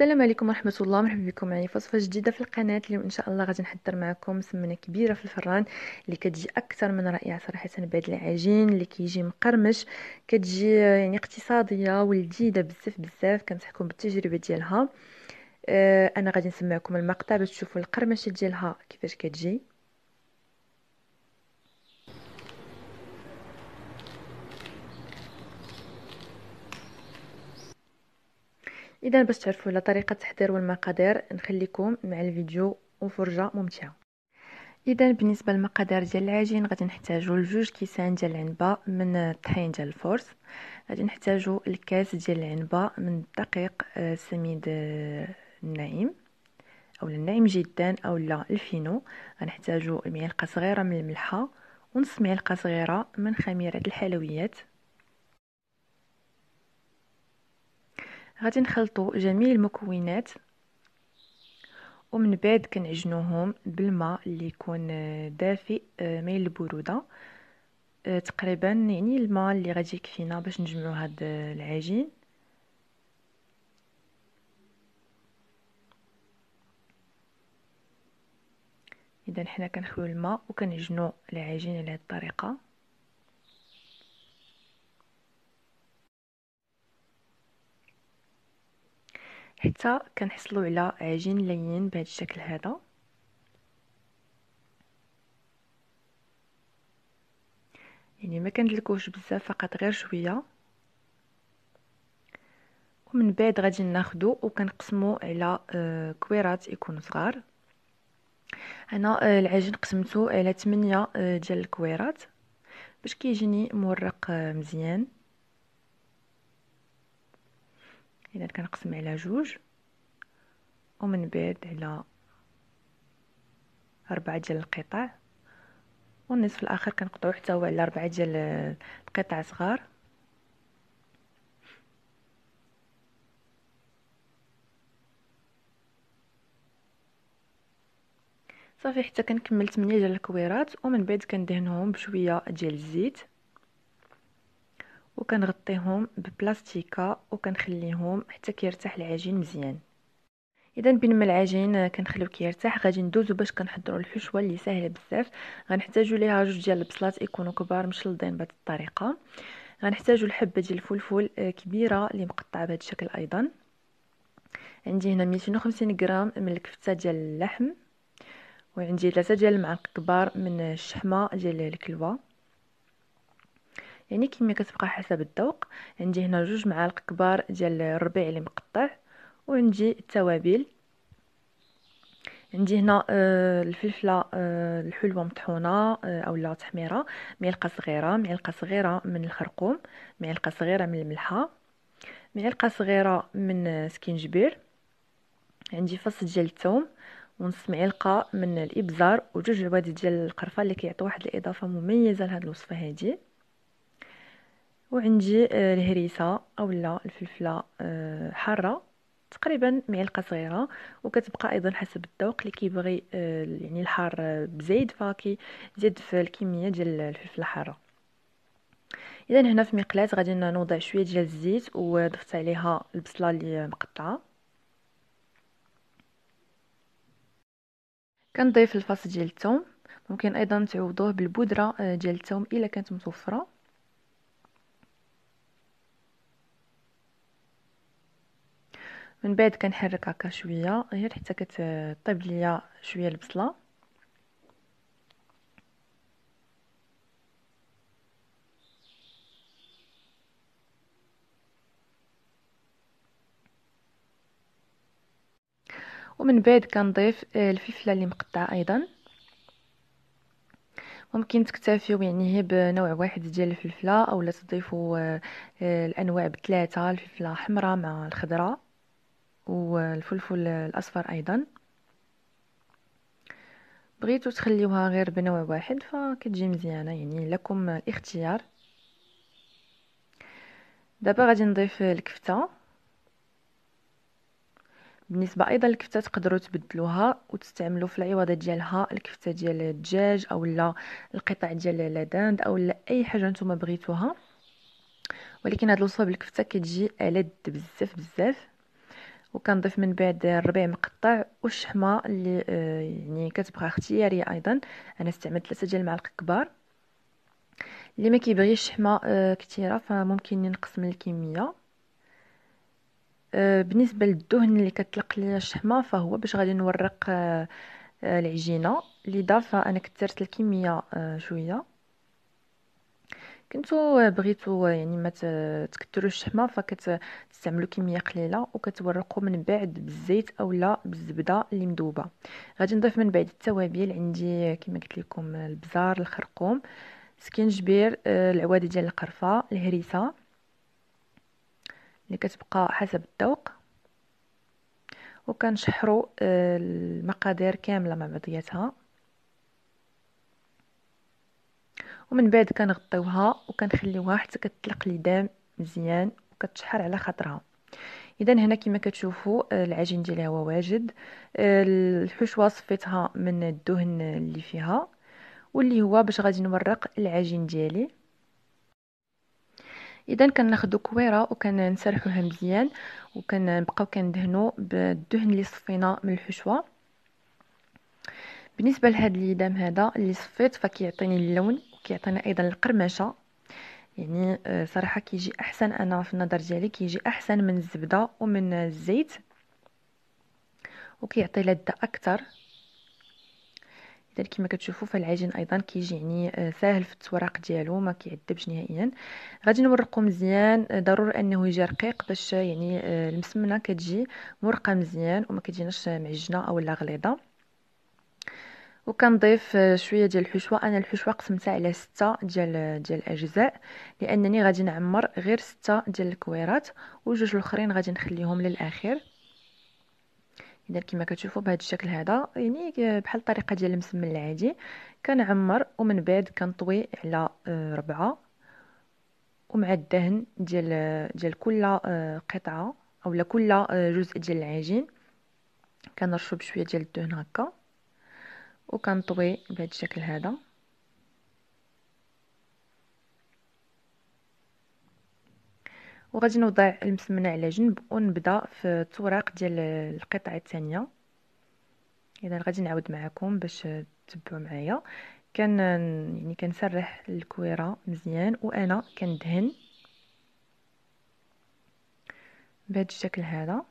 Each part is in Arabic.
السلام عليكم ورحمه الله مرحبا بكم معايا يعني وصفه جديده في القناه اليوم ان شاء الله غادي نحضر معكم سمنه كبيره في الفران اللي كتجي اكثر من رائعه صراحه بعد العجين اللي كيجي مقرمش كتجي يعني اقتصاديه ولذيذه بزاف بزاف كنصحكم بالتجربه ديالها آه، انا غادي نسمعكم المقطع باش تشوفوا القرمشه ديالها كيفاش كتجي اذا باش تعرفوا على طريقه التحضير والمقادير نخليكم مع الفيديو وفرجه ممتعه اذا بالنسبه للمقادير ديال العجين غادي نحتاجوا لجوج كيسان ديال العنبه من الطحين ديال الفرص غادي نحتاجوا الكاس ديال العنبه من الدقيق آه، سميد آه، الناعم اولا الناعم جدا اولا الفينو غنحتاجوا معلقه صغيره من الملحه ونص معلقه صغيره من خميره الحلويات غادي نخلطو جميع المكونات ومن بعد كنعجنوهم بالماء اللي يكون دافئ آه، مايل البروده آه، تقريبا يعني الماء اللي غادي يكفينا باش نجمعو هاد آه، العجين اذا حنا كنخويو الماء وكنعجنو العجين على هاد الطريقه حتى كنحصلوا على عجين لين بهذا الشكل هذا يعني ما كندلكوش بزاف فقط غير شويه ومن بعد غادي ناخدو وكنقسمو على آه، كويرات يكونوا صغار انا آه، العجين قسمته على 8 آه، ديال الكويرات باش كيجيني مورق مزيان اذا كنقسم على جوج ومن بعد على أربعة ديال القطع والنصف الاخر كنقطعو حتى هو على أربعة ديال القطع صغار صافي حتى كنكمل 8 ديال الكويرات ومن بعد كندهنهم بشويه ديال الزيت وكنغطيهم ببلاستيكه وكنخليهم حتى كيرتاح العجين مزيان اذا بين ما العجين كنخليو كيرتاح غادي ندوزو باش كنحضروا الحشوه اللي ساهله بزاف غنحتاجوا ليها جوج ديال البصلات يكونوا كبار مشلضين بهذه الطريقه غنحتاجوا الحبه ديال الفلفل آه، كبيره اللي مقطعه بهذا الشكل ايضا عندي هنا 250 غرام من الكفته ديال اللحم وعندي ثلاثة ديال المعالق كبار من الشحمه ديال الكلوه يعني كيما كتبقى حسب الذوق عندي هنا جوج معالق كبار ديال الربيع اللي مقطع وعندي التوابل عندي هنا آه، الفلفله آه، الحلوه مطحونه آه، اولا تحميره معلقه صغيره معلقه صغيره من الخرقوم معلقه صغيره من الملحه معلقه صغيره من سكينجبير عندي فص ديال الثوم ونص معلقه من الابزار وجوج عواد ديال القرفه اللي كيعطي واحد الاضافه مميزه لهاد الوصفه هذه وعندي آه، الهريسه اولا الفلفله آه، حاره تقريبا معلقه صغيره وكتبقى ايضا حسب الذوق اللي كيبغي آه، يعني الحار بزيد فاكي زيد في الكميه ديال الفلفله الحاره اذا هنا في مقلاة غادي نوضع شويه ديال الزيت وضفت عليها البصله اللي مقطعه كنضيف الفص ديال الثوم ممكن ايضا تعوضوه بالبودره آه، ديال الثوم الا كانت متوفره من بعد كنحرك هكا شويه غير حتى كتطيب ليا شويه البصله ومن بعد كنضيف الفلفله اللي مقطعه ايضا ممكن تكتفيو يعني هي بنوع واحد ديال الفلفله اولا تضيفوا آه، الانواع بثلاثه الفلفله حمراء مع الخضره والفلفل الاصفر ايضا بغيتو تخليوها غير بنوع واحد فكتجي مزيانه يعني لكم الاختيار دابا غادي نضيف الكفته بالنسبه ايضا الكفته تقدروا تبدلوها وتستعملوا في العوضه ديالها الكفته ديال الدجاج اولا القطع ديال او اولا اي حاجه نتوما بغيتوها ولكن هاد الوصفه بالكفته كتجي ألد بزاف بزاف وكنضيف من بعد الربيع مقطع والشحمه اللي آه، يعني كتبقى اختياريه ايضا انا استعملت ثلاثه ديال المعالق كبار اللي ما كيبغيش الشحمه آه، كثيره فممكن ينقص من الكميه آه، بالنسبه للدهن اللي كتلق ليا الشحمه فهو باش غادي نورق العجينه لذا فانا كثرت الكميه شويه كنتو بغيتو يعني ما ت- الشحمه فكتستعملوا كميه قليله وكتورقوا من بعد بالزيت اولا بالزبده اللي مذوبه غادي نضيف من بعد التوابل عندي كما قلت لكم البزار الخرقوم سكينجبير آه، العواد ديال القرفه الهريسه اللي كتبقى حسب الذوق وكنشحروا آه، المقادير كامله مع بعضياتها ومن بعد كنغطيوها وكنخليوها حتى كتطلق لدام مزيان وكتشحر على خاطرها اذا هنا كما كتشوفوا آه، العجين ديالها هو واجد آه، الحشوه صفيتها من الدهن اللي فيها واللي هو باش غادي نورق العجين ديالي اذا كناخذوا كويره وكنسرحوها مزيان وكنبقاو كندهنوا بالدهن اللي صفينا من الحشوه بالنسبه لهذا اليدام هذا اللي صفيت فكيعطيني اللون وكيعطينا ايضا القرمشه يعني آه، صراحه كيجي احسن انا في النظر ديالي كيجي احسن من الزبده ومن الزيت وكيعطي لذه اكثر كما كتشوفوا فالعجين ايضا كيجي يعني آه، ساهل في التوراق ديالو ما كيعذبش نهائيا غادي نورقو مزيان آه، ضروري انه يجي رقيق باش يعني المسمنه كتجي مرقه مزيان وما كتجيناش معجنه اولا غليظه وكنضيف آه، شويه ديال الحشوه انا الحشوه قسمتها على ستة ديال آه، ديال الاجزاء لانني غادي نعمر غير ستة ديال الكويرات وجوج الاخرين غادي نخليهم للاخير اذا كما كتشوفوا بهذا الشكل هذا يعني آه، بحال الطريقه ديال المسمن العادي كنعمر ومن بعد كنطوي على ربعه ومع الدهن ديال ديال كل قطعه اولا كل جزء ديال العجين كنرشو بشويه ديال الدهن هكا وكنطوي بهذا الشكل هذا وغادي نوضع المسمنه على جنب ونبدا في التوراق ديال القطعه الثانيه اذا غادي نعاود معكم باش تبعوا معايا كان يعني كنسرح الكويره مزيان وانا كندهن بهذا الشكل هذا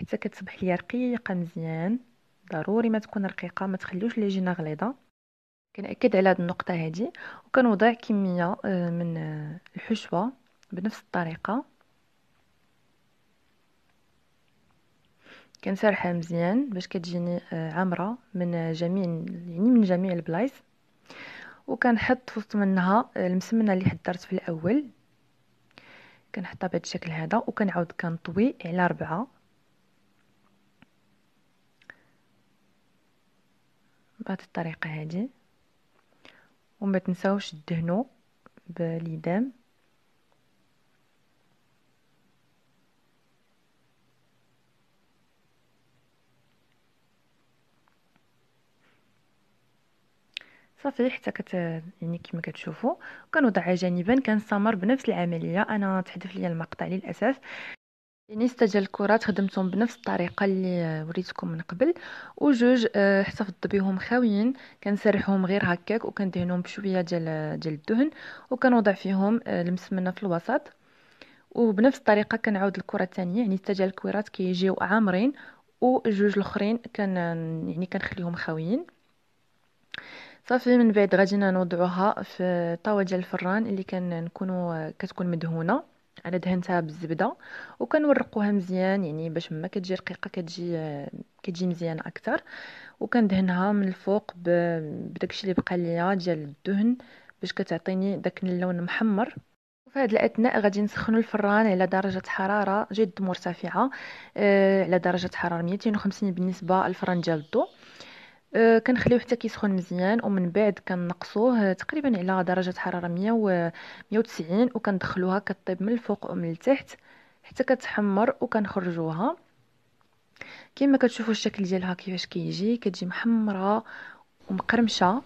حتى كتصبح ليا رقيقه مزيان ضروري ما تكون رقيقه ما تخليوش جينا غليظه كنأكد على هذه النقطه هذه وكنوضع كميه آه، من آه، الحشوه بنفس الطريقه كنسرحها مزيان باش كتجيني آه، عامره من جميع يعني من جميع البلايص وكنحط وسط منها المسمنه اللي حضرت في الاول كنحطها بهذا الشكل هذا وكنعاود كنطوي على ربعه بهذه الطريقه هذه وما تنساوش تدهنوا باليدام صافي حتى كت يعني كما كتشوفوا كنوضعها جانبا كنستمر بنفس العمليه انا تحذف لي المقطع للاسف ديال الكرات خدمتهم بنفس الطريقه اللي وريتكم من قبل وجوج احتفظت آه، بهم خاويين كنسرحهم غير هكاك وكندهنهم بشويه ديال آه، ديال الدهن وكنوضع فيهم المسمنه آه، في الوسط وبنفس الطريقه كنعاود الكره الثانيه يعني حتى الكرات كيجيو عامرين وجوج الاخرين كان يعني كنخليهم خاويين صافي من بعد غادي نوضعوها في طاوه ديال الفران اللي كنكونوا كتكون مدهونه انا دهنتها بالزبده وكنورقوها مزيان يعني باش ما كتجي رقيقه كتجي كتجي مزيانه اكثر وكندهنها من الفوق بداكشي اللي بقى ليا ديال الدهن باش كتعطيني داك اللون محمر وفي هذا الاثناء غادي نسخنوا الفران على درجه حراره جد مرتفعه آه، على درجه حراره 250 بالنسبه للفران ديال الضو أه، كنخليوه حتى كيسخن مزيان ومن بعد كنقصوه تقريبا على درجه حراره 100 و 190 وكندخلوها كطيب من الفوق ومن التحت حتى كتحمر وكنخرجوها كما كتشوفوا الشكل ديالها كيفاش كيجي كتجي محمره ومقرمشه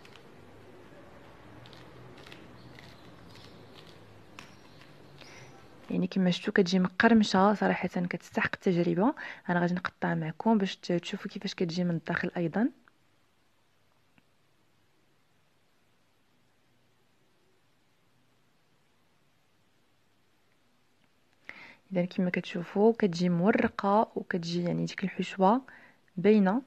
يعني كما شفتوا كتجي مقرمشه صراحه كتستحق التجربه انا غادي نقطع معكم باش تشوفوا كيفاش كتجي من الداخل ايضا اذا كما كتشوفوا كتجي مورقه وكتجي يعني ديك الحشوه باينه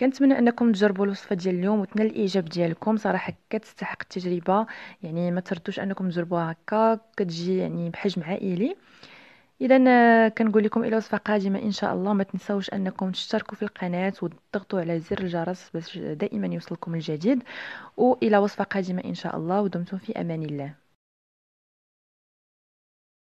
كنتمنى انكم تجربوا الوصفه ديال اليوم وتنال الاعجاب ديالكم صراحه كتستحق التجربه يعني ما تردوش انكم تجربوها هكا كتجي يعني بحجم عائلي اذا كنقول لكم الى وصفه قادمه ان شاء الله ما تنساوش انكم تشتركوا في القناه وتضغطوا على زر الجرس باش دائما يوصلكم الجديد والى وصفه قادمه ان شاء الله ودمتم في امان الله